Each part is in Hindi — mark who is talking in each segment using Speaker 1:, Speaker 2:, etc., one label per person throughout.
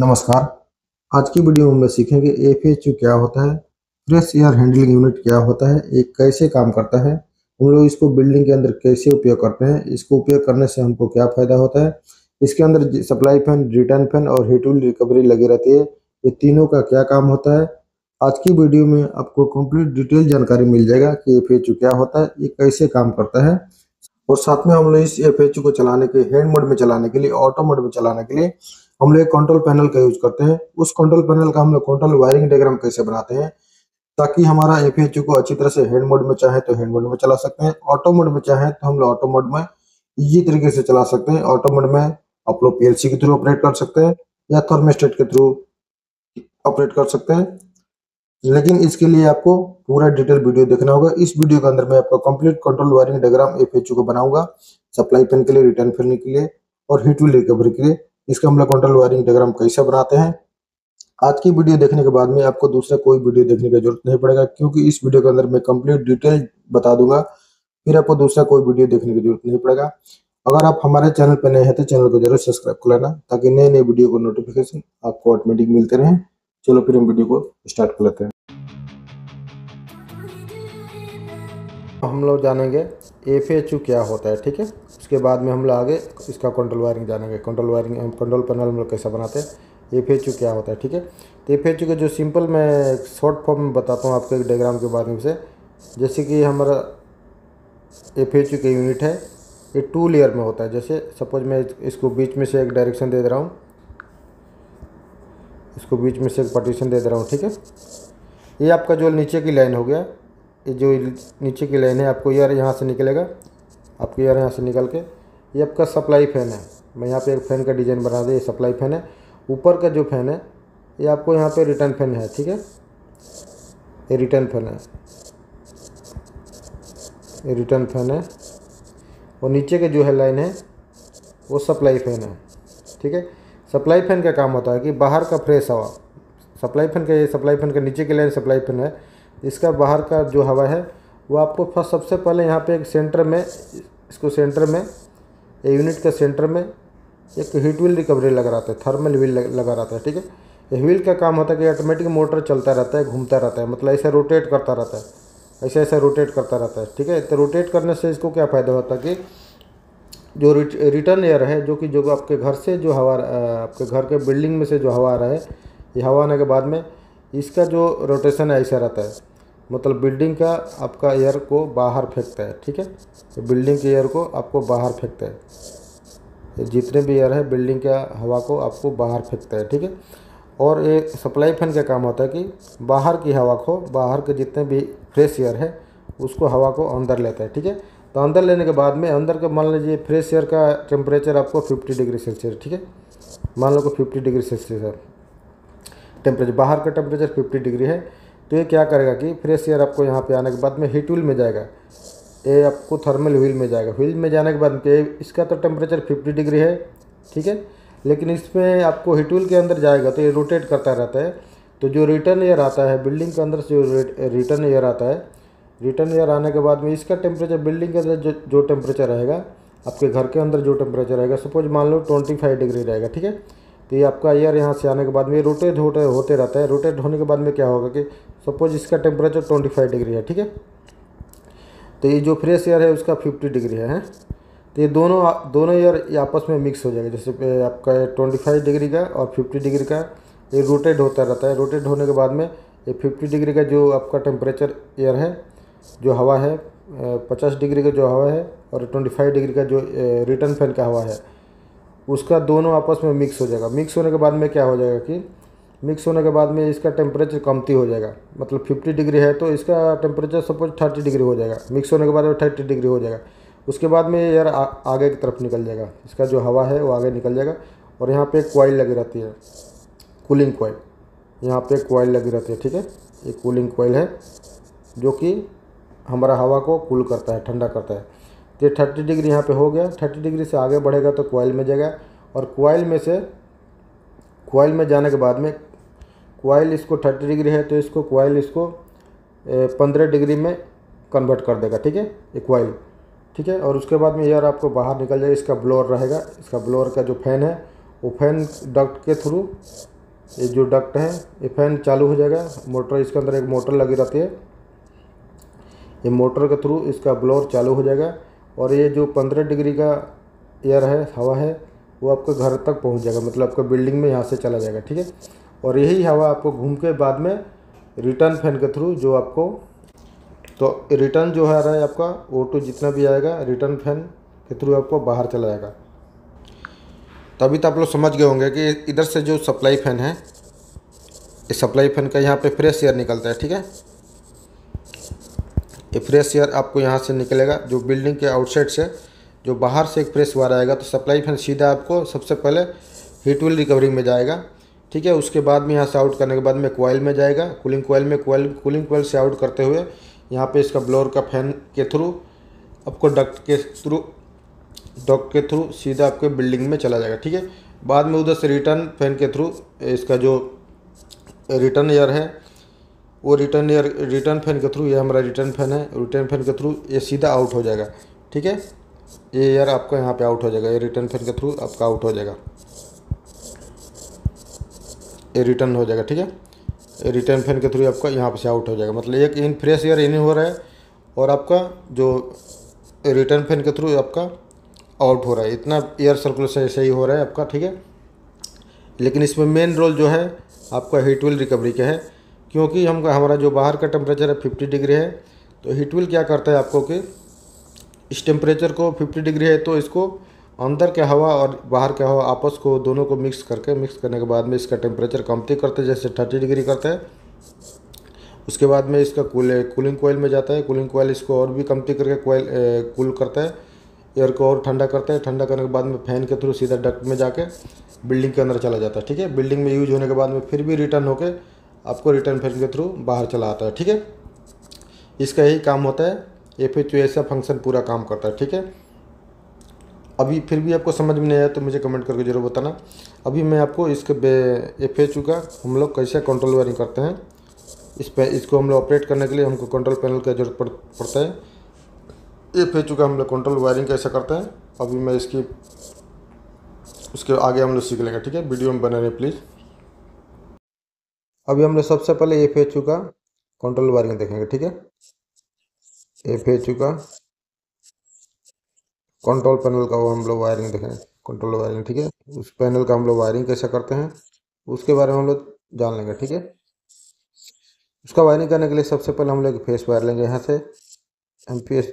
Speaker 1: नमस्कार आज की वीडियो में हम लोग सीखेंगे एफ क्या होता है प्रेस एयर हैंडलिंग यूनिट क्या होता है ये कैसे काम करता है हम लोग इसको बिल्डिंग के अंदर कैसे उपयोग करते हैं इसको उपयोग करने से हमको क्या फ़ायदा होता है इसके अंदर सप्लाई फैन रिटर्न फैन और हीटुल रिकवरी लगी रहती है ये तीनों का क्या काम होता है आज की वीडियो में आपको कंप्लीट डिटेल जानकारी मिल जाएगा कि एफ क्या होता है ये कैसे काम करता है और साथ में हम लोग इस एफ को चलाने के हैंड मोड में चलाने के लिए ऑटो मोड में चलाने के लिए हम लोग एक कंट्रोल पैनल का यूज करते हैं उस कंट्रोल पैनल का हम लोग कंट्रोल वायरिंग डायग्राम कैसे बनाते हैं ताकि हमारा एफ को अच्छी तरह से हैंड मोड में चाहे तो हैंड मोड में चला सकते हैं ऑटो मोड में चाहे तो हम लोग ऑटो मोड में इजी तरीके से चला सकते हैं ऑटो मोड में आप लोग पी के थ्रू ऑपरेट कर सकते हैं या थर्मोस्टेट के थ्रू ऑपरेट कर सकते हैं लेकिन इसके लिए आपको पूरा डिटेल वीडियो देखना होगा इस वीडियो के अंदर मैं आपको कंप्लीट कंट्रोल वायरिंग डायग्राम एफ को बनाऊंगा सप्लाई पेन के लिए रिटर्न फिलने के लिए और हीट व्हील रिकवरी के लिए इसका हम लोग कंट्रोल वायरिंग डायग्राम कैसे बनाते हैं आज की वीडियो देखने के बाद में आपको दूसरा कोई वीडियो देखने की जरूरत नहीं पड़ेगा क्योंकि इस वीडियो के अंदर मैं कंप्लीट डिटेल बता दूंगा फिर आपको दूसरा कोई वीडियो देखने की जरूरत नहीं पड़ेगा अगर आप हमारे चैनल पर नए हैं तो चैनल को जरूर सब्सक्राइब कर लेना ताकि नए नए वीडियो को नोटिफिकेशन आपको ऑटोमेटिक मिलते रहे चलो फिर हम वीडियो को स्टार्ट कर लेते हैं हम लोग जानेंगे एफ क्या होता है ठीक है उसके बाद में हम लोग आगे इसका कंट्रोल वायरिंग जानेंगे कंट्रोल वायरिंग कंट्रोल पैनल हम लोग कैसा बनाते हैं एफ एच क्या होता है ठीक है तो एफ एच का जो सिंपल मैं शॉर्ट फॉर्म में बताता हूँ आपको एक डायग्राम के माध्यम से जैसे कि हमारा एफ एच का यूनिट है ये टू लेयर में होता है जैसे सपोज मैं इसको बीच में से एक डायरेक्शन दे दे रहा हूँ इसको बीच में से एक पार्टीशन दे दे रहा हूँ ठीक है ये आपका जो नीचे की लाइन हो गया ये जो नीचे की लाइन है आपको यार यहाँ से निकलेगा आपके यार यहाँ से निकल के ये आपका सप्लाई फैन है मैं यहाँ पे एक फ़ैन का डिज़ाइन बना दें ये सप्लाई फैन है ऊपर का जो फैन है ये आपको यहाँ पे रिटर्न फैन है ठीक है ये रिटर्न फैन है ये रिटर्न फैन है और नीचे के जो है लाइन है वो सप्लाई फैन है ठीक है सप्लाई फैन का काम होता है कि बाहर का फ्रेश हवा सप्लाई फैन का ये सप्लाई फैन का नीचे की लाइन सप्लाई फैन है इसका बाहर का जो हवा है वो आपको फर्स्ट सबसे पहले यहाँ पे एक सेंटर में इसको सेंटर में एक यूनिट के सेंटर में एक हीट व्हील रिकवरी लग रहा था थर्मल व्हील लगा रहता है ठीक है ये व्हील का काम होता है कि ऑटोमेटिक मोटर चलता रहता है घूमता रहता है मतलब ऐसे रोटेट करता रहता है ऐसे ऐसे रोटेट करता रहता है ठीक है तो रोटेट करने से इसको क्या फ़ायदा होता है कि जो रिटर्न एयर है जो कि जो आपके घर से जो हवा आपके घर के बिल्डिंग में से जो हवा आ रहा है ये हवा आने के बाद में इसका जो रोटेशन है ऐसा रहता है मतलब बिल्डिंग का आपका एयर को बाहर फेंकता है ठीक है तो बिल्डिंग के एयर को आपको बाहर फेंकता है जितने भी एयर है बिल्डिंग का हवा को आपको बाहर फेंकता है ठीक है और ये सप्लाई फैन का काम होता है कि बाहर की हवा को बाहर के जितने भी फ्रेश एयर है उसको हवा को अंदर लेता है ठीक है तो अंदर लेने के बाद में अंदर का मान लीजिए फ्रेश एयर का टेम्परेचर आपको फिफ्टी डिग्री सेल्सियस ठीक है मान लो को फिफ्टी डिग्री सेल्सियस है टेम्परेचर बाहर का टेम्परेचर फिफ्टी डिग्री है तो ये क्या करेगा कि फ्रेश एयर आपको यहाँ पे आने के बाद में हीट व्हील में जाएगा ये आपको थर्मल व्हील में जाएगा व्हील में जाने के बाद में इसका तो टेम्परेचर फिफ्टी डिग्री है ठीक है लेकिन इसमें आपको हीट व्हील के अंदर जाएगा तो ये रोटेट करता रहता है तो जो रिटर्न एयर आता है बिल्डिंग के अंदर से जो रिटर्न एयर आता है रिटर्न एयर आने के बाद में इसका टेम्परेचर बिल्डिंग के अंदर जो जो टेम्परेचर रहेगा आपके घर के अंदर जो टेम्परेचर रहेगा सपोज मान लो ट्वेंटी फाइव डिग्री रहेगा ठीक है तो ये आपका एयर यहाँ से आने के बाद में रोटेट होते होते रहता है रोटेट होने के बाद में क्या होगा कि सपोज इसका टेम्परेचर ट्वेंटी फाइव डिग्री है ठीक है तो ये जो फ्रेश एयर है उसका फिफ्टी डिग्री है, है तो ये दोनों दोनों एयर आपस में मिक्स हो जाएगा जैसे आपका ट्वेंटी फाइव डिग्री का और फिफ्टी डिग्री का ये रोटेट होता रहता है रोटेट होने के बाद में ये फिफ्टी डिग्री का जो आपका टेम्परेचर एयर है जो हवा है पचास डिग्री का जो हवा है और ट्वेंटी फाइव डिग्री का जो रिटर्न फैन का हवा है उसका दोनों आपस में मिक्स हो जाएगा मिक्स होने के बाद में क्या हो जाएगा कि मिक्स होने के बाद में इसका टेम्परेचर कमती हो जाएगा मतलब 50 डिग्री है तो इसका टेम्परेचर सपोज 30 डिग्री हो जाएगा मिक्स होने के बाद में थर्टी डिग्री हो जाएगा उसके बाद में एयर आगे की तरफ निकल जाएगा इसका जो हवा है वो आगे निकल जाएगा और यहाँ पे क्वाइल लगी रहती है कूलिंग क्वाइल यहाँ पे क्वाइल लगी रहती है ठीक है एक कूलिंग क्वाइल है जो कि हमारा हवा को कूल करता है ठंडा करता है तो थर्टी डिग्री यहाँ पे हो गया थर्टी डिग्री से आगे बढ़ेगा तो कोयल में जाएगा और कोयल में से कोयल में जाने के बाद में कोयल इसको थर्टी डिग्री है तो इसको कोयल इसको पंद्रह डिग्री में कन्वर्ट कर देगा ठीक है ये कोयल ठीक है और उसके बाद में यार आपको बाहर निकल जाएगा इसका ब्लोअर रहेगा इसका ब्लोअर का जो फैन है वो फैन डक्ट के थ्रू ये जो डक्ट है ये फैन चालू हो जाएगा मोटर इसके अंदर एक मोटर लगी रहती है ये मोटर के थ्रू इसका ब्लोअर चालू हो जाएगा और ये जो पंद्रह डिग्री का एयर है हवा है वो आपके घर तक पहुंच जाएगा मतलब आपका बिल्डिंग में यहाँ से चला जाएगा ठीक है और यही हवा आपको घूम के बाद में रिटर्न फैन के थ्रू जो आपको तो रिटर्न जो है रहा है आपका ओ टू तो जितना भी आएगा रिटर्न फैन के थ्रू आपको बाहर चला जाएगा तभी तो आप लोग समझ गए होंगे कि इधर से जो सप्लाई फैन है इस सप्लाई फैन का यहाँ पे फ्रेश एयर निकलता है ठीक है ये फ्रेश एयर आपको यहाँ से निकलेगा जो बिल्डिंग के आउटसाइड से जो बाहर से एक फ्रेश वायर आएगा तो सप्लाई फैन सीधा आपको सबसे पहले हीट विल रिकवरी में जाएगा ठीक है उसके बाद में यहाँ से आउट करने के बाद में कोयल में जाएगा कूलिंग कोयल में कोयल कूलिंग कोयल से आउट करते हुए यहाँ पे इसका ब्लोअर का फैन के थ्रू आपको डक्ट के थ्रू डक्ट के थ्रू सीधा आपके बिल्डिंग में चला जाएगा ठीक है बाद में उधर से रिटर्न फैन के थ्रू इसका जो रिटर्न एयर है वो रिटर्न ईयर रिटर्न फैन के थ्रू ये हमारा रिटर्न फैन है रिटर्न फैन के थ्रू ये सीधा आउट हो जाएगा ठीक है ये एयर आपका यहाँ पे आउट हो जाएगा ये रिटर्न फैन के थ्रू आपका आउट हो जाएगा ये रिटर्न हो जाएगा ठीक है रिटर्न फैन के थ्रू आपका यहाँ से आउट हो जाएगा मतलब एक इन फ्रेश एयर इन हो रहा है और आपका जो रिटर्न फैन के थ्रू आपका आउट हो रहा है इतना एयर सर्कुलेशन ऐसे ही हो रहा है आपका ठीक है लेकिन इसमें मेन रोल जो है आपका हीट विल रिकवरी का है क्योंकि हम हमारा जो बाहर का टेम्परेचर है फिफ्टी डिग्री है तो हीट विल क्या करता है आपको कि इस टेम्परेचर को फिफ्टी डिग्री है तो इसको अंदर के हवा और बाहर के हवा आपस को दोनों को मिक्स करके मिक्स करने के बाद में इसका टेम्परेचर कमती करते हैं जैसे थर्टी डिग्री करते हैं उसके बाद में इसका कूल कूलिंग कोयल में जाता है कूलिंग कोयल इसको और भी कमती करके कोयल कूल करता है एयर को और ठंडा करता है ठंडा करने के बाद में फैन के थ्रू सीधा डक्ट में जाके बिल्डिंग के अंदर चला जाता है ठीक है बिल्डिंग में यूज होने के बाद में फिर भी रिटर्न होकर आपको रिटर्न फेल के थ्रू बाहर चला आता है ठीक है इसका यही काम होता है ये फिर तो ऐसा फंक्शन पूरा काम करता है ठीक है अभी फिर भी आपको समझ में नहीं आया तो मुझे कमेंट करके जरूर बताना अभी मैं आपको इसके एफ एच का हम लोग कैसे कंट्रोल वायरिंग करते हैं इस पे इसको हम लोग ऑपरेट करने के लिए हमको कंट्रोल पैनल की जरूरत पड़, पड़ता है एफ एच का हम लोग कंट्रोल वायरिंग कैसे करते हैं अभी मैं इसकी उसके आगे हम लोग सीख लेंगे ठीक है वीडियो में बने रहे प्लीज़ अभी हम लोग सबसे पहले एफ एच यू का कंट्रोल वायरिंग देखेंगे ठीक है एफ एच यू का कंट्रोल पैनल का वो हम लोग वायरिंग देखेंगे कंट्रोल वायरिंग ठीक है उस पैनल का हम लोग वायरिंग कैसे करते हैं उसके बारे में हम लोग जान लेंगे ठीक है उसका वायरिंग करने के लिए सबसे पहले हम लोग एक फेस वायर लेंगे यहाँ से एम पी एस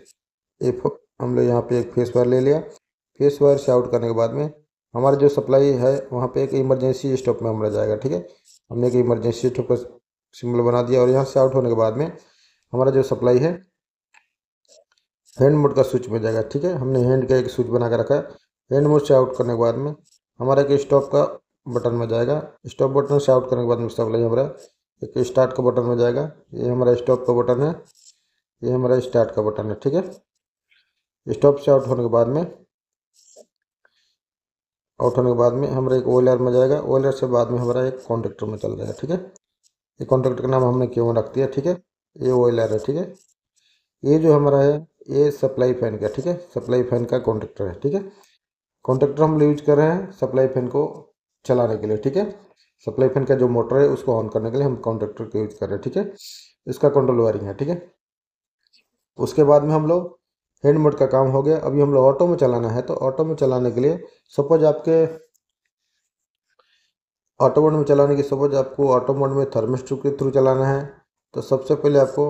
Speaker 1: एफ हम लोग यहाँ पे एक फेस वायर ले लिया फेस वायर से आउट करने के बाद में हमारा जो सप्लाई है वहाँ पे एक इमरजेंसी स्टॉप में हमारा जाएगा ठीक है हमने एक इमरजेंसी स्टॉप का सिम्बल बना दिया और यहाँ से आउट होने के बाद में हमारा जो सप्लाई है हैंड मोड का स्विच में जाएगा ठीक है हमने हैंड का एक स्विच बना कर रखा है हैंड मोड से आउट करने के बाद में हमारा एक स्टॉप का बटन में जाएगा स्टॉप बटन से आउट करने के बाद में सप्लाई हमारा एक स्टार्ट का बटन में जाएगा ये हमारा स्टॉप का बटन है ये हमारा स्टार्ट का बटन है ठीक है स्टॉप से आउट होने के बाद में आउट होने के बाद में हमारा एक ओएलआर में जाएगा ओएलआर से बाद में हमारा एक कॉन्ट्रेक्टर में चल जाएगा ठीक है ये कॉन्ट्रेक्टर का नाम हमने क्यों रख दिया ठीक है ये ओएलआर है ठीक है ये जो हमारा है ये सप्लाई फैन का ठीक है सप्लाई फैन का कॉन्ट्रेक्टर है ठीक है कॉन्ट्रेक्टर हम यूज कर रहे हैं सप्लाई फैन को चलाने के लिए ठीक है सप्लाई फैन का जो मोटर है उसको ऑन करने के लिए हम कॉन्ट्रेक्टर का यूज कर रहे हैं ठीक है इसका कंट्रोल वायरिंग है ठीक है उसके बाद में हम लोग हैंड मोड का काम हो गया अभी हम लोग ऑटो में चलाना है तो ऑटो में चलाने के लिए सपोज आपके ऑटो मोड में चलाने की सपोज आपको ऑटो मोड में थर्मिस्टर के थ्रू चलाना है तो सबसे पहले आपको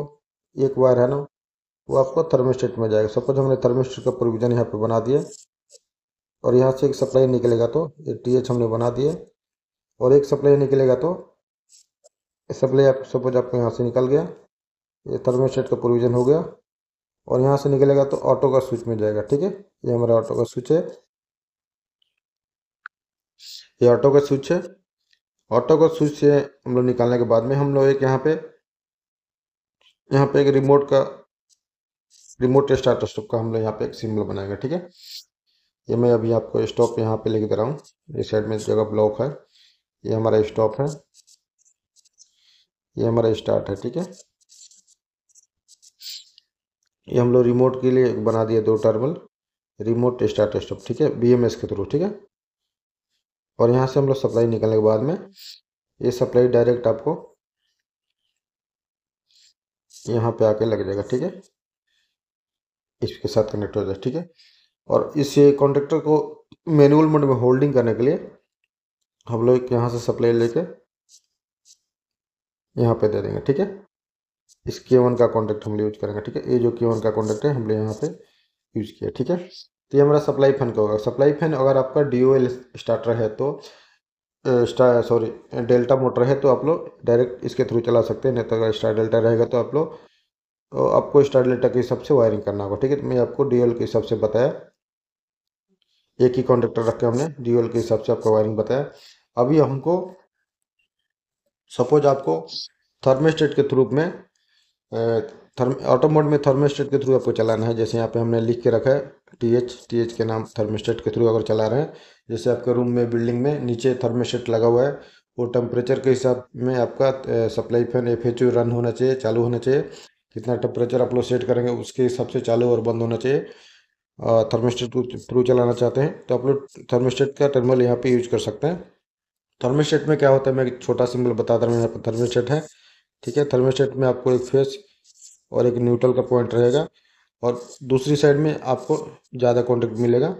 Speaker 1: एक वायर है ना वो आपको थर्मिस्टेट में जाएगा सपोज हमने थर्मिस्टर का प्रोविज़न यहाँ पे बना दिया और यहाँ से एक सप्लाई निकलेगा तो ये टी एच हमने बना दिया और एक सप्लाई निकलेगा तो सप्लाई आप सपोज आपको यहाँ से निकल गया ये थर्मोस्टेट का प्रोविज़न हो गया और यहाँ से निकलेगा तो ऑटो का स्विच में जाएगा ठीक है ये हमारा ऑटो का स्विच है ये ऑटो का स्विच है ऑटो का स्विच से हम लोग निकालने के बाद में हम लोग एक यहाँ पे यहाँ पे एक रिमोट का रिमोट स्टार्ट स्टॉप का हम लोग यहाँ पे एक सिम्बल बनाएंगे ठीक है ये मैं अभी आपको स्टॉप यहाँ पे लेके कर रहा हूँ इस साइड में जगह ब्लॉक है ये हमारा स्टॉप है ये हमारा स्टार्ट है ठीक है ये हम लोग रिमोट के लिए बना दिए दो टर्मिनल रिमोट स्टार्ट स्टॉप ठीक है बी के थ्रू ठीक है और यहाँ से हम लोग सप्लाई निकलने के बाद में ये सप्लाई डायरेक्ट आपको यहाँ पे आके लग जाएगा ठीक है इसके साथ कनेक्ट हो जाएगा ठीक है और इस कॉन्ट्रेक्टर को मैनुअल मोड में होल्डिंग करने के लिए हम लोग यहाँ से सप्लाई लेके यहाँ पे दे देंगे ठीक है इस के वन का कॉन्टैक्ट हम यूज करेंगे ठीक है ये जो के वन का कॉन्टैक्ट है हम लोग यहाँ पे यूज किया ठीक है तो ये हमारा सप्लाई फैन का होगा सप्लाई फैन अगर आपका डी ओ एल स्टार्टर है तो सॉरी डेल्टा मोटर है तो आप लोग डायरेक्ट इसके थ्रू चला सकते हैं नहीं तो अगर स्टार डेल्टा रहेगा तो आप लोग तो आपको स्टार डेल्टा के हिसाब से वायरिंग करना होगा ठीक है तो मैं आपको डी के हिसाब से बताया एक ही कॉन्ट्रेक्टर रख के हमने डी के हिसाब से आपको वायरिंग बताया अभी हमको सपोज आपको थर्मेस्टेट के थ्रू में थर्म ऑटो मोड में थर्मोस्टेट के थ्रू आपको चलाना है जैसे यहाँ पे हमने लिख के रखा है टी एच टी एच के नाम थर्मोस्टेट के थ्रू अगर चला रहे हैं जैसे आपके रूम में बिल्डिंग में नीचे थर्मोस्टेट लगा हुआ है वो टेम्परेचर के हिसाब में आपका supply fan F H run होना चाहिए चालू होना चाहिए कितना टेम्परेचर आप लोग सेट करेंगे उसके हिसाब से चालू और बंद होना चाहिए थर्मोस्टेट थ्रू चलाना चाहते हैं तो आप लोग थर्मोस्टेट का टर्मल यहाँ पे यूज कर सकते हैं थर्मोस्टेट में क्या होता है मैं एक छोटा सिंबल बताता हूँ यहाँ पर थर्मोस्टेट है ठीक है थर्मोस्टेट में आपको एक फेस और एक न्यूट्रल का पॉइंट रहेगा और दूसरी साइड में आपको ज़्यादा कॉन्टेक्ट मिलेगा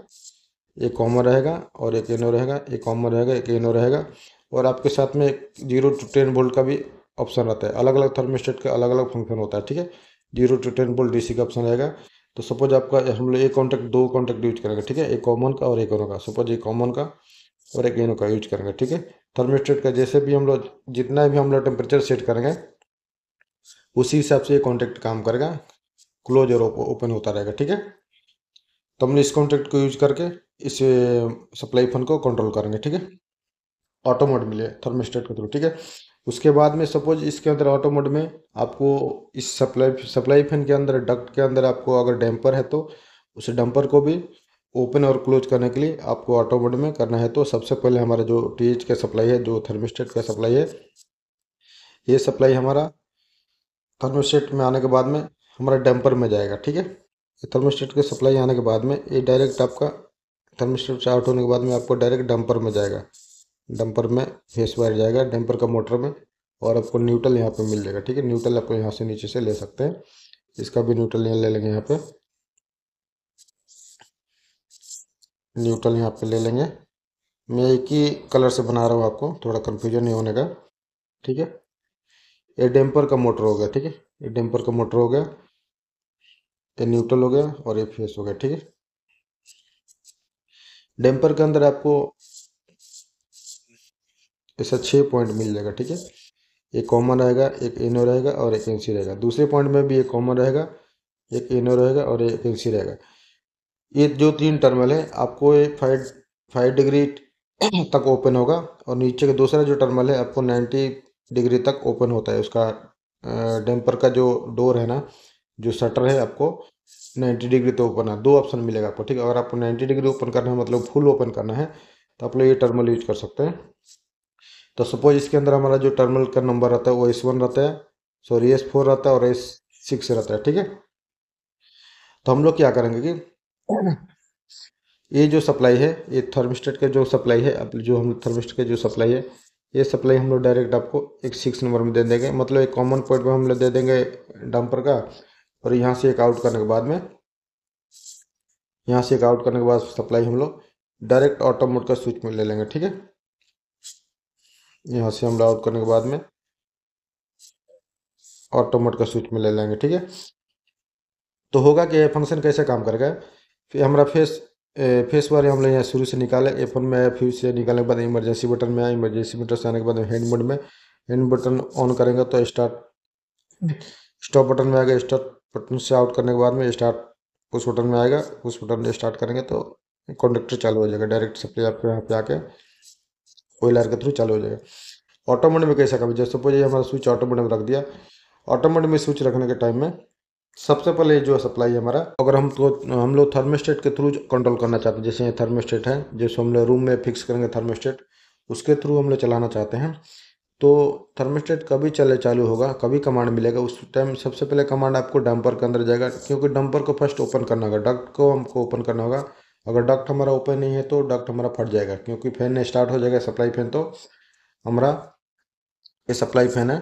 Speaker 1: एक कॉमन रहेगा और एक एनो रहेगा एक कॉमर रहेगा एक एनो रहेगा और आपके साथ में जीरो टू टेन वोल्ट का भी ऑप्शन रहता है अलग अलग थर्मोस्टेट का अलग अलग फंक्शन होता है ठीक है zero to ten volt DC का ऑप्शन रहेगा तो सपोज आपका हम लोग एक कॉन्टैक्ट दो कॉन्टैक्ट यूज करेंगे ठीक है एक कॉमन का और एक एनो का सपोज एक कॉमन का और एक एनो का यूज करेंगे ठीक है थर्मोस्टेट का जैसे भी हम लोग जितना भी हम लोग टेम्परेचर सेट करेंगे उसी हिसाब से ये कॉन्टैक्ट काम करेगा क्लोज और ओपन होता रहेगा ठीक है तो हमने इस कॉन्टैक्ट को यूज करके इस सप्लाई फन को कंट्रोल करेंगे ठीक है ऑटो मोड मिले थर्मोस्टेट के थ्रू ठीक है उसके बाद में सपोज इसके अंदर ऑटो मोड में आपको इस सप्लाई सप्लाई फैन के अंदर डक्ट के अंदर आपको अगर डैम्पर है तो उस डम्पर को भी ओपन और क्लोज करने के लिए आपको ऑटो मोड में करना है तो सबसे पहले हमारा जो टी का सप्लाई है जो थर्मिस्टेट का सप्लाई है ये सप्लाई हमारा थर्मोस्टेट में आने के बाद में हमारा डैम्पर में जाएगा ठीक है थर्मोस्टेट के सप्लाई आने के बाद में ये डायरेक्ट आपका थर्मोस्टेट चार्ट होने के बाद में आपको डायरेक्ट डंपर में जाएगा डंपर में फेस वायर जाएगा डंपर का मोटर में और आपको न्यूट्रल यहाँ पे मिल जाएगा ठीक है न्यूट्रल आपको यहाँ से नीचे से ले सकते हैं इसका भी न्यूट्रल ले लेंगे यहाँ पर न्यूट्रल यहाँ पे ले लेंगे मैं एक ही कलर से बना रहा हूँ आपको थोड़ा कन्फ्यूजन नहीं होने का ठीक है ये डेम्पर का मोटर हो गया ठीक है ये डेम्पर का मोटर हो गया ये न्यूट्रल हो गया और ये फेस हो गया ठीक है डेम्पर के अंदर आपको ऐसा छः पॉइंट मिल जाएगा ठीक है एक कॉमन रहेगा एक एनो रहेगा और एक एनसी रहेगा दूसरे पॉइंट में भी एक कॉमन रहेगा एक एनो रहेगा और एक एनसी रहेगा ये जो तीन टर्मल है आपको ये फाइव फाइव डिग्री तक ओपन होगा और नीचे का दूसरा जो टर्मल है आपको नाइन्टी डिग्री तक ओपन होता है उसका डैम्पर का जो डोर है ना जो शटर है आपको नाइन्टी डिग्री तो ओपन है दो ऑप्शन मिलेगा आपको ठीक है अगर आपको नाइन्टी डिग्री ओपन करना है मतलब फुल ओपन करना है तो आप लोग ये टर्मल यूज कर सकते हैं तो सपोज इसके अंदर हमारा जो टर्मल का नंबर रहता है वो एस वन रहता है सॉरी एस फोर रहता है और एस सिक्स रहता है ठीक है तो हम लोग क्या करेंगे कि ये जो सप्लाई है ये थर्मिस्टेट का जो सप्लाई है अब जो हम थर्मिस्टेट का जो सप्लाई है ये सप्लाई हम लोग डायरेक्ट आपको एक सिक्स नंबर में दे देंगे मतलब एक कॉमन पॉइंट में हम लोग दे देंगे डंपर का और यहाँ से एक आउट करने के बाद में यहाँ से एक आउट करने के बाद सप्लाई हम लोग डायरेक्ट ऑटो मोड का स्विच में ले लेंगे ठीक है यहाँ से हम लोग आउट करने के बाद में ऑटो मोड का स्विच में ले लेंगे ठीक है तो होगा कि ये फंक्शन कैसे काम करेगा फिर हमारा फेस ए, फेस वाले हम लोग यहाँ शुरू से निकाले ए फोन में आया फिर से निकालने के बाद इमरजेंसी बटन में आया इमरजेंसी बटन से आने के बाद हैंड मोड में हैंड बटन ऑन करेंगे तो स्टार्ट स्टॉप बटन में आएगा स्टार्ट बटन से आउट करने के बाद में स्टार्ट उस बटन में आएगा उस बटन में स्टार्ट करेंगे तो कॉन्डक्टर चालू हो जाएगा डायरेक्ट सप्लाई आपके यहाँ पे आके आर के थ्रू चालू हो जाएगा ऑटोमोड में कैसा कभी जैसे सपोज हमारा स्विच ऑटोमोड में रख दिया ऑटोमोड में स्विच रखने के टाइम में सबसे पहले जो सप्लाई है हमारा अगर तो हम लोग थर्मोस्टेट के थ्रू कंट्रोल करना चाहते हैं जैसे ये थर्मोस्टेट है जैसे हम लोग रूम में फिक्स करेंगे थर्मोस्टेट उसके थ्रू हम लोग चलाना चाहते हैं तो थर्मोस्टेट कभी चले चालू होगा कभी कमांड मिलेगा उस टाइम सबसे पहले कमांड आपको डंपर के अंदर जाएगा क्योंकि डंपर को फर्स्ट ओपन करना होगा डक्ट को हमको ओपन करना होगा अगर डक्ट हमारा ओपन नहीं है तो डक्ट हमारा फट जाएगा क्योंकि फैन स्टार्ट हो जाएगा सप्लाई फैन तो हमारा ये सप्लाई फैन है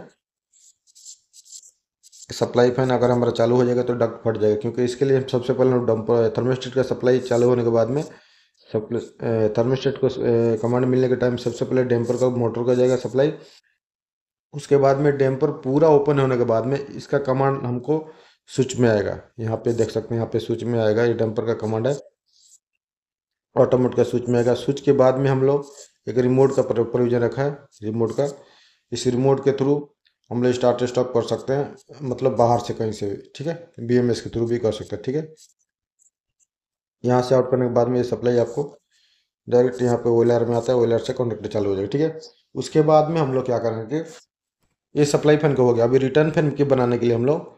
Speaker 1: सप्लाई फैन अगर हमारा चालू हो जाएगा तो डक्ट फट जाएगा क्योंकि इसके लिए सबसे पहले डम्पर थर्मोस्टेट का सप्लाई चालू होने के बाद में सब थर्मोस्टेट को कमांड मिलने के टाइम सबसे पहले डैम्पर का मोटर का जाएगा सप्लाई उसके बाद में डैम्पर पूरा ओपन होने के बाद में इसका कमांड हमको स्विच में आएगा यहाँ पे देख सकते हैं यहाँ पे स्विच में आएगा ये डैम्पर का कमांड है ऑटोमेट का स्विच में आएगा स्विच के बाद में हम लोग एक रिमोट का प्रोविजन रखा है रिमोट का इस रिमोट के थ्रू हम लोग स्टार्ट स्टॉप कर सकते हैं मतलब बाहर से कहीं से भी ठीक है बी एम एस के थ्रू भी कर सकते हैं ठीक है यहाँ से आउट करने के बाद में ये सप्लाई आपको डायरेक्ट यहाँ पे ओलर में आता है ओलर से कॉन्टेक्ट चालू हो जाएगा ठीक है उसके बाद में हम लोग क्या करेंगे ये सप्लाई फैन का हो गया अभी रिटर्न फैन के बनाने के लिए हम लोग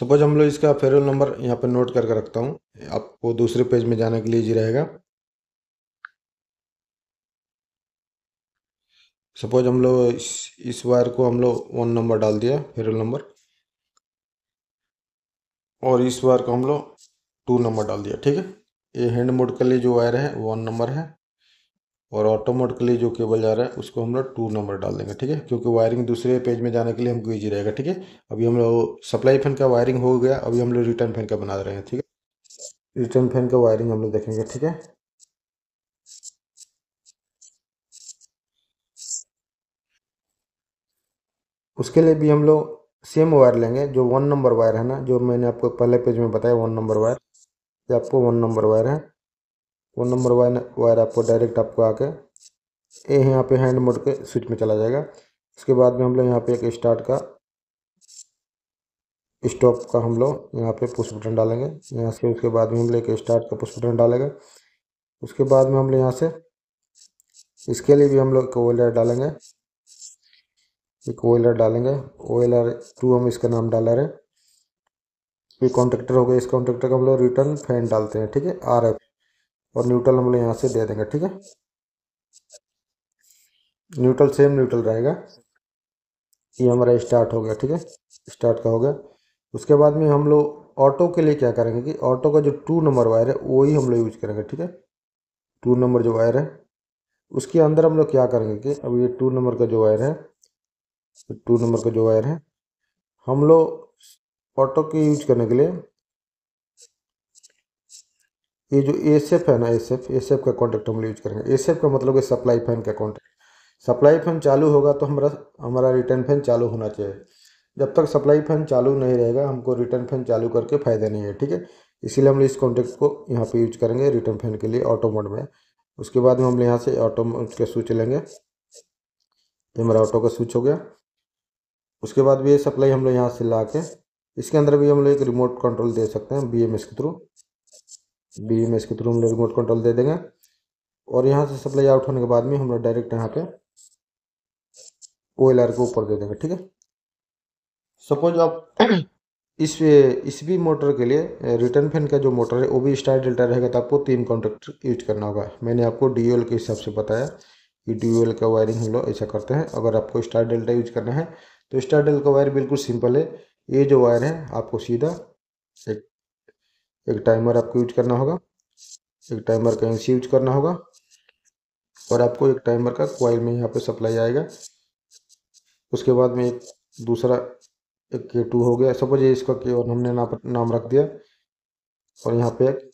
Speaker 1: सपोज हम लोग इसका फेरल नंबर यहाँ पर नोट करके रखता हूँ आपको दूसरे पेज में जाने के लिए जी रहेगा सपोज हम लोग इस इस वायर को हम लोग वन नंबर डाल दिया फेरल नंबर और इस वायर को हम लोग टू नंबर डाल दिया ठीक है ये हैंड मोड के लिए जो वायर है वन नंबर है और ऑटो मोड के लिए जो केबल जा रहा है उसको हम लोग टू नंबर डाल देंगे ठीक है क्योंकि वायरिंग दूसरे पेज में जाने के लिए हमको ईजी रहेगा ठीक है अभी हम लोग सप्लाई फैन का वायरिंग हो गया अभी हम लोग रिटर्न फैन का बना रहे हैं ठीक है रिटर्न फैन का वायरिंग हम लोग देखेंगे ठीक है उसके लिए भी हम लोग सेम वायर लेंगे जो वन नंबर वायर है ना जो मैंने आपको पहले पेज में बताया वन नंबर वायर ये आपको वन नंबर वायर है वन नंबर वायर वायर आपको डायरेक्ट आपको आके ये यहाँ पे हैंड मोड के स्विच में चला जाएगा उसके बाद में हम लोग यहाँ पे एक स्टार्ट का स्टॉप का हम लोग यहाँ पे पुश बटन डालेंगे यहाँ से उसके बाद में हम लोग एक स्टार्ट का पुश बटन डालेंगे उसके बाद में हम लोग यहाँ से इसके लिए भी हम लोग एक वायर डालेंगे एक ओ डालेंगे ओ एल आर थ्रू हम इसका नाम डाला रहे फिर कॉन्ट्रेक्टर हो गया इस कॉन्ट्रेक्टर का हम लोग रिटर्न फैन डालते हैं ठीक है आर एफ और न्यूट्रल हम लोग यहाँ से दे देंगे ठीक है न्यूट्रल सेम न्यूट्रल रहेगा ये हमारा स्टार्ट हो गया ठीक है स्टार्ट का हो गया उसके बाद में हम लोग ऑटो के लिए क्या करेंगे कि ऑटो का जो टू नंबर वायर है वही हम लोग यूज करेंगे ठीक है टू नंबर जो वायर है उसके अंदर हम लोग क्या करेंगे कि अब ये टू नंबर का जो वायर है टू तो नंबर का जो वायर है हम लोग ऑटो के यूज करने के लिए ये जो एस एफ है ना एस एफ एस एफ का कॉन्टैक्ट हम लोग यूज करेंगे एस एफ का मतलब है सप्लाई फैन का कॉन्टैक्ट सप्लाई फैन चालू होगा तो हमारा हमारा रिटर्न फैन चालू होना चाहिए जब तक सप्लाई फैन चालू नहीं रहेगा हमको रिटर्न फैन चालू करके फ़ायदा नहीं है ठीक है इसीलिए हम लोग इस कॉन्टैक्ट को यहाँ पे यूज करेंगे रिटर्न फैन के लिए ऑटो मोड में उसके बाद हम यहाँ से ऑटो मोड के स्विच लेंगे ये मेरा ऑटो का स्विच हो गया उसके बाद भी ये सप्लाई हम लोग यहाँ से ला के इसके अंदर भी हम लोग एक रिमोट कंट्रोल दे सकते हैं बी के थ्रू बी के थ्रू हम लोग रिमोट कंट्रोल दे देंगे और यहाँ से सप्लाई आउट होने के बाद में हम लोग डायरेक्ट यहाँ पे ओ एल आर को ऊपर दे देंगे ठीक है सपोज आप इस इस भी मोटर के लिए रिटर्न फैन का जो मोटर है वो भी स्टार डेल्टा रहेगा तो आपको तीन कॉन्ट्रेक्टर यूज करना होगा मैंने आपको डी के हिसाब से बताया कि डी का वायरिंग हम लोग ऐसा करते हैं अगर आपको स्टार डेल्टा यूज करना है तो स्टार्टल का वायर बिल्कुल सिंपल है ये जो वायर है आपको सीधा एक एक टाइमर आपको यूज करना होगा एक टाइमर का एन यूज करना होगा और आपको एक टाइमर का क्वाइल में यहाँ पे सप्लाई आएगा उसके बाद में एक दूसरा एक के टू हो गया सपोज ये इसका के वन हमने नाम नाम रख दिया और यहाँ पे एक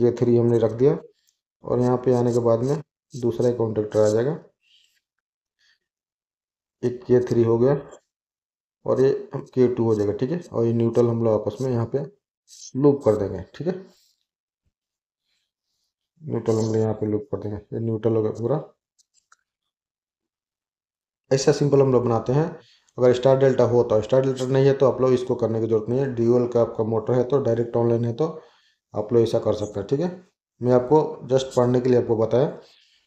Speaker 1: के थ्री हमने रख दिया और यहाँ पे आने के बाद में दूसरा एक कॉन्ट्रेक्टर आ जाएगा एक के थ्री हो गया और ये के टू हो जाएगा ठीक है और ये न्यूट्रल हम लोग आपस में यहाँ पे लूप कर देंगे ठीक है न्यूट्रल हम लोग यहाँ पे लूप कर देंगे ये न्यूट्रल हो गया पूरा ऐसा सिंपल हम लोग बनाते हैं अगर स्टार डेल्टा हो तो स्टार डेल्टा नहीं है तो आप लोग इसको करने की जरूरत नहीं है ड्यूअल का आपका मोटर है तो डायरेक्ट ऑनलाइन है तो आप लोग ऐसा कर सकते हैं ठीक है मैं आपको जस्ट पढ़ने के लिए आपको बताया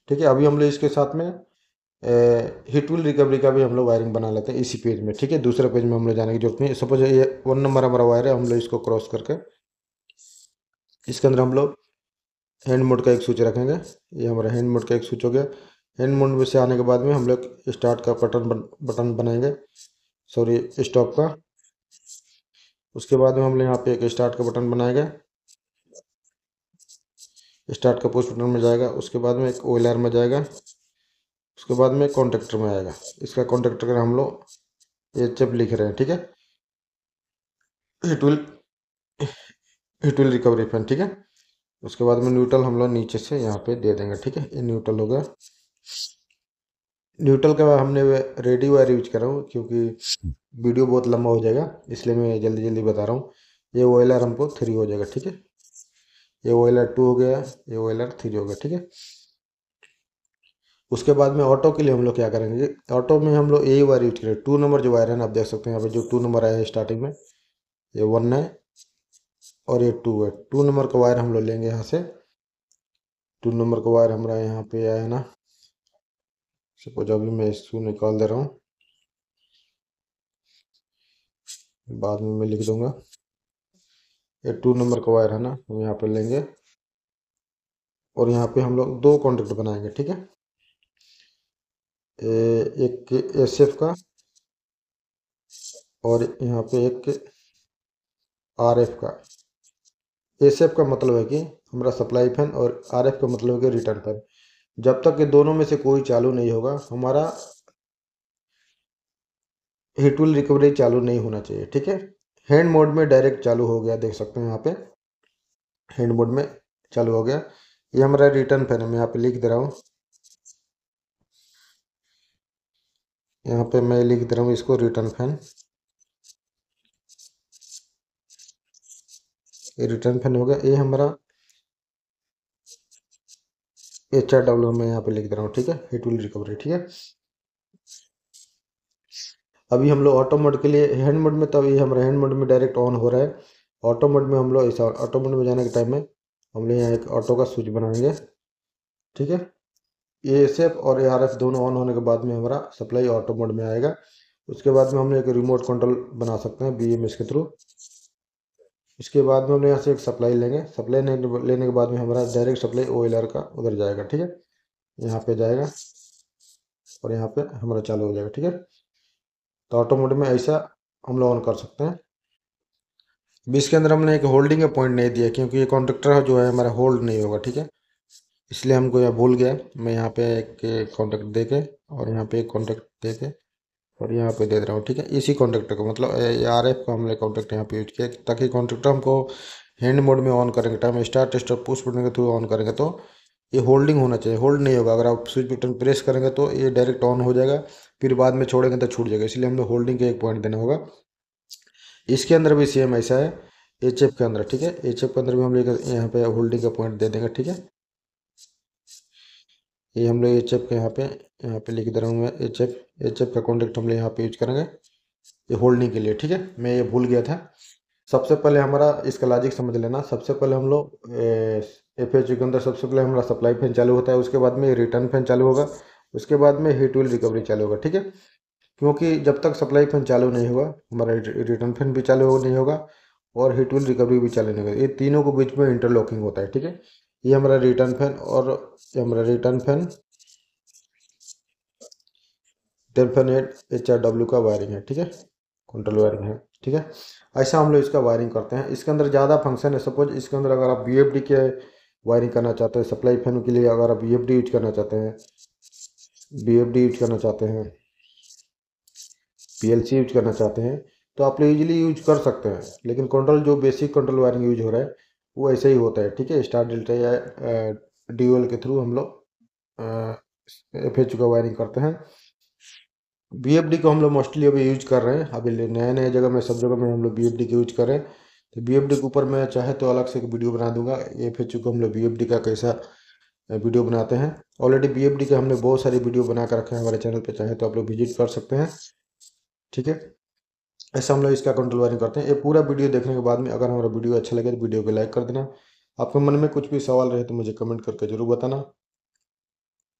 Speaker 1: ठीक है अभी हम लोग इसके साथ में हिट विल रिकवरी का भी हम लोग वायरिंग बना लेते हैं इसी पेज में ठीक है दूसरे पेज में हम लोग जाने की जरूरत नहीं सपोज ये वन नंबर हमारा वायर है हम लोग इसको क्रॉस करके इसके अंदर हम लोग हैंड मोड का एक स्विच रखेंगे ये हमारा हैंड मोड का एक स्विच हो गया हैंड मोड में से आने के बाद में हम लोग स्टार्ट का बटन बटन बनाएंगे सॉरी स्टॉप का उसके बाद में हम लोग यहाँ पे एक स्टार्ट का बटन बनाएगा स्टार्ट का पुश बटन में जाएगा उसके बाद में एक ओएलआर में जाएगा उसके बाद में कॉन्ट्रेक्टर में आएगा इसका कॉन्ट्रेक्टर का हम लोग एच एफ लिख रहे हैं ठीक है it will it will recovery fund ठीक है उसके बाद में न्यूट्रल हम लोग नीचे से यहाँ पे दे देंगे ठीक है ये न्यूट्रल हो गया न्यूट्रल का हमने रेडी वायर यूज करा हूँ क्योंकि वीडियो बहुत लंबा हो जाएगा इसलिए मैं जल्दी जल्दी बता रहा हूँ ये ऑयलर हमको थ्री हो जाएगा ठीक है ये ऑयलर टू हो गया ये ऑयलर थ्री हो गया ठीक है उसके बाद में ऑटो के लिए हम लोग क्या करेंगे ऑटो में हम लोग यही वायर यूज करेंगे टू नंबर जो वायर है ना आप देख सकते हैं यहाँ पे जो टू नंबर आया है स्टार्टिंग में ये वन है और ये टू है टू नंबर का वायर हम लोग लेंगे यहाँ से टू नंबर का वायर हमारा यहाँ पे आया है ना सपोज अभी मैं इसको निकाल दे रहा हूँ बाद में मैं लिख दूंगा ये टू नंबर का वायर है ना यहाँ पे लेंगे और यहाँ पे हम लोग दो कॉन्टेक्ट बनाएंगे ठीक है एक एस एफ का और यहाँ पे एक आर एफ का एस एफ का मतलब है कि हमारा सप्लाई फैन और आर एफ का मतलब है कि रिटर्न फैन जब तक ये दोनों में से कोई चालू नहीं होगा हमारा हिटविल रिकवरी चालू नहीं होना चाहिए ठीक है हैंड मोड में डायरेक्ट चालू हो गया देख सकते हैं यहाँ पे हैंड मोड में चालू हो गया ये हमारा रिटर्न फैन है मैं यहाँ पे लिख दे रहा हूँ यहाँ पे मैं लिख दे रहा हूँ इसको रिटर्न फैन ये रिटर्न फैन हो गया ये हमारा एच आर डब्ल्यू मैं यहाँ पे लिख दे रहा हूँ ठीक है हिट विल रिकवरी ठीक है अभी हम लोग ऑटो मोड के लिए हैंड मोड में तो अभी हमारा हैंड मोड में डायरेक्ट ऑन हो रहा है ऑटो मोड में हम लोग इस ऑटो मोड में जाने के टाइम में हम लोग यहाँ एक ऑटो का स्विच बनाएंगे ठीक है ए एस एफ और ए आर एफ दोनों ऑन होने के बाद में हमारा सप्लाई ऑटो मोड में आएगा उसके बाद में हमने एक रिमोट कंट्रोल बना सकते हैं बी एम एस के थ्रू इसके बाद में हमने यहाँ से एक सप्लाई लेंगे सप्लाई लेने के बाद में हमारा direct supply O L R का उधर जाएगा ठीक है यहाँ पे जाएगा और यहाँ पे हमारा चालू हो जाएगा ठीक है तो ऑटो मोड में ऐसा हम लोग ऑन कर सकते हैं बीस के अंदर हमने एक होल्डिंग का पॉइंट नहीं दिया क्योंकि ये कॉन्ट्रेक्टर जो है हमारा होल्ड नहीं होगा ठीक है इसलिए हमको यह भूल गया मैं यहाँ पे एक कॉन्टैक्ट दे के और यहाँ पे एक कॉन्टैक्ट दे के और यहाँ पे दे दे रहा हूँ ठीक है इसी कॉन्टैक्टर को मतलब आर एफ का हमने कॉन्टैक्ट यहाँ पे यूज किया ताकि कॉन्टैक्टर हमको हैंड मोड में ऑन करेंगे time start stop push button के थ्रू ऑन करेंगे तो ये होल्डिंग होना चाहिए होल्ड नहीं होगा अगर आप स्विच बटन प्रेस करेंगे तो ये डायरेक्ट ऑन हो जाएगा फिर बाद में छोड़ेंगे तो छूट जाएगा इसलिए हमें होल्डिंग के एक पॉइंट देना होगा इसके अंदर भी सेम ऐसा है एच के अंदर ठीक है एच के अंदर भी हम लेकर यहाँ पे होल्डिंग का पॉइंट दे देंगे ठीक है ये हम लोग एच एफ के यहाँ पे यहाँ पे लिख दे रहा हूँ मैं एच एफ एच एफ का कॉन्टेक्ट हम लोग यहाँ पे यूज करेंगे ये होल्डिंग के लिए ठीक है मैं ये भूल गया था सबसे पहले हमारा इसका लॉजिक समझ लेना सबसे पहले हम लोग एफ एच के अंदर सबसे पहले हमारा सप्लाई फैन चालू होता है उसके बाद में रिटर्न फैन चालू होगा उसके बाद में हीट विल रिकवरी चालू होगा ठीक है क्योंकि जब तक सप्लाई फैन चालू नहीं होगा हमारा रिटर्न फैन भी चालू नहीं होगा और हीट विल रिकवरी भी चालू नहीं होगा ये तीनों के बीच में इंटरलॉकिंग होता है ठीक है ये हमारा रिटर्न फैन और ये हमारा return fan ten fan eight H R W का वायरिंग है ठीक है कंट्रोल वायरिंग है ठीक है ऐसा हम लोग इसका वायरिंग करते हैं इसके अंदर ज़्यादा फंक्शन है सपोज इसके अंदर अगर आप बी के वायरिंग करना चाहते हैं सप्लाई फैन के लिए अगर आप बी यूज करना चाहते हैं बी यूज करना चाहते हैं पी यूज करना चाहते हैं तो आप लोग ईजिली यूज कर सकते हैं लेकिन कंट्रोल जो बेसिक कंट्रोल वायरिंग यूज हो रहा है वो ऐसे ही होता है ठीक है स्टार डेल्टा या ड्यूएल के थ्रू हम लोग एफ एच का वायरिंग करते हैं बी एफ डी को हम लोग मोस्टली अभी यूज कर रहे हैं अभी नए नए जगह में सब जगह में हम लोग बी एफ डी का यूज कर रहे हैं तो बी एफ डी के ऊपर मैं चाहे तो अलग से एक वीडियो बना दूंगा एफ एच को हम लोग बी एफ डी का कैसा वीडियो बनाते हैं ऑलरेडी बी एफ डी के हमने बहुत सारी वीडियो बना कर रखे हैं हमारे चैनल पर चाहे तो आप लोग विजिट कर सकते हैं ठीक है ऐसे हम लोग इसका कंट्रोल वायरिंग करते हैं ये पूरा वीडियो देखने के बाद में अगर हमारा वीडियो अच्छा लगे तो वीडियो को लाइक कर देना आपके मन में कुछ भी सवाल रहे तो मुझे कमेंट करके जरूर बताना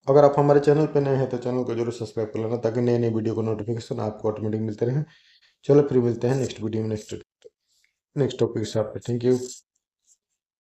Speaker 1: अगर आप हमारे चैनल पर नए हैं तो चैनल को जरूर सब्सक्राइब कर लेना ताकि नए नए वीडियो को नोटिफिकेशन आपको ऑटोमेटिक मिलते रहें चलो फिर मिलते हैं नेक्स्ट वीडियो में नेक्स्ट नेक्स्ट टॉपिक के साथ थैंक यू